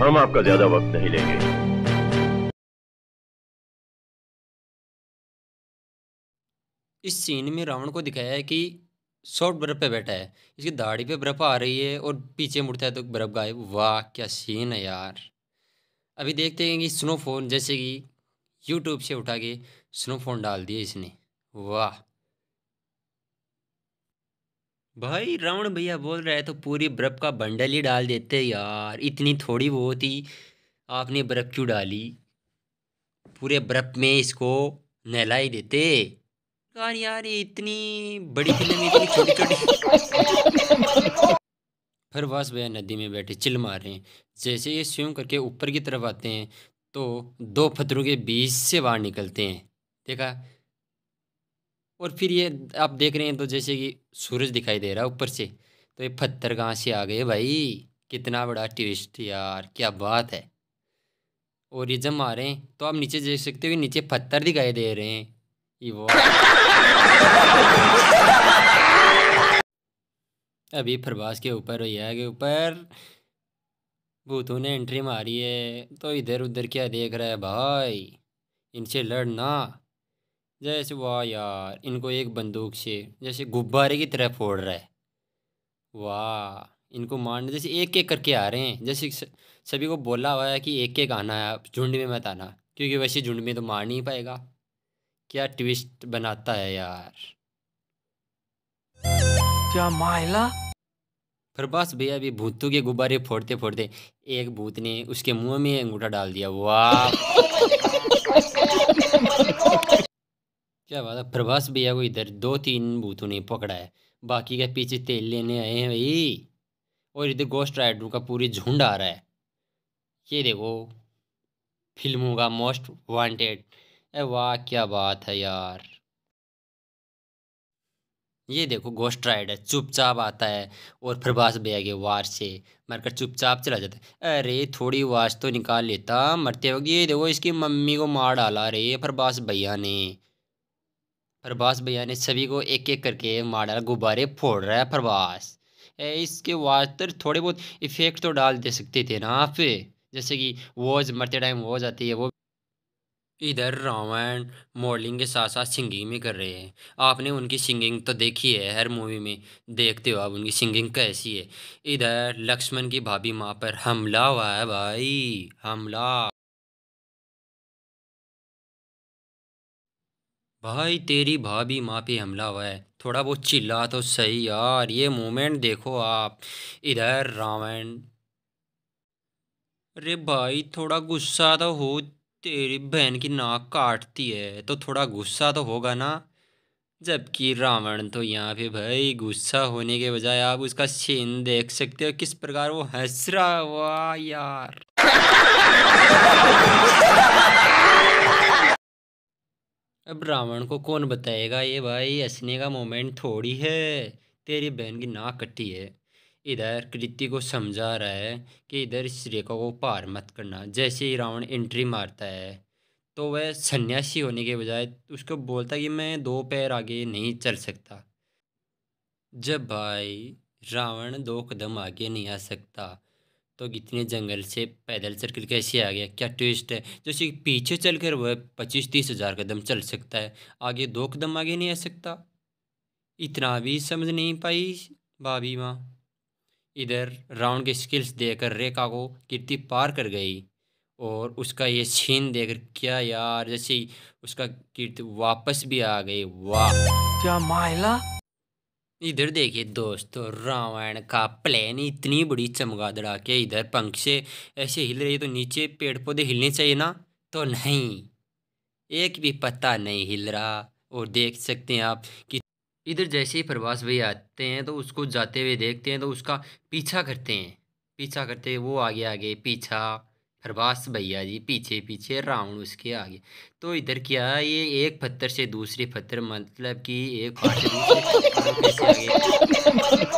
हम आपका ज्यादा वक्त नहीं लेंगे इस सीन में रावण को दिखाया है कि शॉर्ट बर्फ पे बैठा है इसकी दाढ़ी पे बर्फ आ रही है और पीछे मुड़ता है तो बर्फ गायब वाह क्या सीन है यार अभी देखते हैं कि स्नोफोन जैसे कि यूट्यूब से उठा के स्नोफोन डाल दिए इसने वाह भाई रावण भैया बोल रहे तो पूरी बर्फ़ का बंडल ही डाल देते यार इतनी थोड़ी बहुत ही आपने बर्फ़ क्यों डाली पूरे बर्फ़ में इसको नहला ही देते यार यार ये इतनी बड़ी फिल्म इतनी छोटी छोटी बस भैया नदी में बैठे चिल मार रहे हैं जैसे ये स्विम करके ऊपर की तरफ आते हैं तो दो पत्थरों के बीच से बाहर निकलते हैं देखा और फिर ये आप देख रहे हैं तो जैसे कि सूरज दिखाई दे रहा है ऊपर से तो ये पत्थर कहाँ से आ गए भाई कितना बड़ा ट्विस्ट यार क्या बात है और ये जब आ रहे हैं तो आप नीचे देख सकते हो नीचे पत्थर दिखाई दे रहे हैं ये वो अभी प्रभास के ऊपर वही आगे ऊपर भूतों ने एंट्री मारी है तो इधर उधर क्या देख रहा है भाई इनसे लड़ना जैसे वाह यार इनको एक बंदूक से जैसे गुब्बारे की तरह फोड़ रहा है वाह इनको मारने जैसे एक एक करके आ रहे हैं जैसे सभी को बोला हुआ है कि एक एक आना है झुंड में मत आना क्योंकि वैसे झुंड में तो मार नहीं पाएगा क्या ट्विस्ट बनाता है यार क्या माइला बस भैया भी भूतों के गुब्बारे फोड़ते फोड़ते एक भूत ने उसके मुंह में अंगूठा डाल दिया वाह क्या बात है प्रभास भैया को इधर दो तीन भूतों ने पकड़ा है बाकी के पीछे तेल लेने आए हैं भाई और इधर गोस्ट राइडरों का पूरी झुंड आ रहा है ये देखो फिल्मों का मोस्ट वांटेड अरे वाह क्या बात है यार ये देखो गोस्ट राइडर चुपचाप आता है और प्रभास भैया के वार से मरकर चुपचाप चला जाता है अरे थोड़ी वाश तो निकाल लेता मरते वक्त ये देखो इसकी मम्मी को मार डाला रे प्रभास भैया ने प्रभास भैया ने सभी को एक एक करके डाला गुब्बारे फोड़ रहा है प्रभास इसके वास्तर तो थोड़े बहुत इफ़ेक्ट तो डाल दे सकते थे ना आप जैसे कि वोज मरते टाइम वोज आती है वो इधर रावण मॉडलिंग के साथ साथ सिंगिंग भी कर रहे हैं आपने उनकी सिंगिंग तो देखी है हर मूवी में देखते हो आप उनकी सिंगिंग कैसी है इधर लक्ष्मण की भाभी माँ पर हमला हुआ है भाई हमला भाई तेरी भाभी माँ पे हमला हुआ है थोड़ा बहुत चिल्ला तो सही यार ये मोमेंट देखो आप इधर रावण अरे भाई थोड़ा गुस्सा तो हो तेरी बहन की नाक काटती है तो थोड़ा गुस्सा तो होगा ना जबकि रावण तो यहाँ पे भाई गुस्सा होने के बजाय आप उसका सीन देख सकते हो किस प्रकार वो हंस रहा हुआ यार अब रावण को कौन बताएगा ये भाई हंसने का मोमेंट थोड़ी है तेरी बहन की नाक कट्टी है इधर कृति को समझा रहा है कि इधर इस रेखा को पार मत करना जैसे ही रावण एंट्री मारता है तो वह सन्यासी होने के बजाय उसको बोलता कि मैं दो पैर आगे नहीं चल सकता जब भाई रावण दो कदम आगे नहीं आ सकता तो इतने जंगल से पैदल सर्किल कैसे आ गया क्या ट्विस्ट है जैसे पीछे चलकर वह पच्चीस तीस हज़ार कदम चल सकता है आगे दो कदम आगे नहीं आ सकता इतना भी समझ नहीं पाई भाभी माँ इधर राउंड के स्किल्स देकर रेखा को कीर्ति पार कर गई और उसका ये छीन देकर क्या यार जैसे उसका कीर्ति वापस भी आ गई वाह क्या माहिला इधर देखिए दोस्तों रावण का प्लेन इतनी बड़ी चमगादड़ा के इधर पंखे ऐसे हिल रही है तो नीचे पेड़ पौधे हिलने चाहिए ना तो नहीं एक भी पत्ता नहीं हिल रहा और देख सकते हैं आप कि इधर जैसे ही प्रवास भाई आते हैं तो उसको जाते हुए देखते हैं तो उसका पीछा करते हैं पीछा करते हुए वो आगे आगे पीछा हरबास भैया जी पीछे पीछे रावण उसके आगे तो इधर क्या ये एक पत्थर से दूसरे पत्थर मतलब कि एक पत्थर से आगे